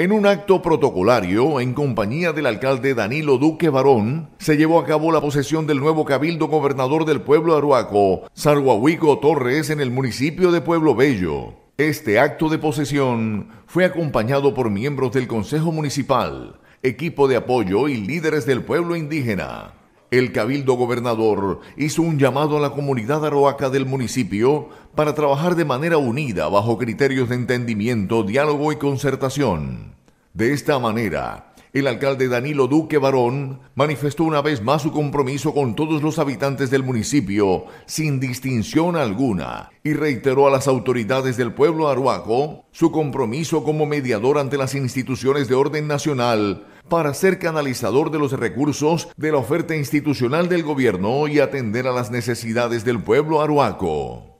En un acto protocolario, en compañía del alcalde Danilo Duque Barón, se llevó a cabo la posesión del nuevo cabildo gobernador del pueblo aruaco, Sarguahuico Torres, en el municipio de Pueblo Bello. Este acto de posesión fue acompañado por miembros del Consejo Municipal, equipo de apoyo y líderes del pueblo indígena. El cabildo gobernador hizo un llamado a la comunidad aroaca del municipio para trabajar de manera unida bajo criterios de entendimiento, diálogo y concertación. De esta manera, el alcalde Danilo Duque Barón manifestó una vez más su compromiso con todos los habitantes del municipio, sin distinción alguna, y reiteró a las autoridades del pueblo aruaco su compromiso como mediador ante las instituciones de orden nacional para ser canalizador de los recursos de la oferta institucional del gobierno y atender a las necesidades del pueblo aruaco.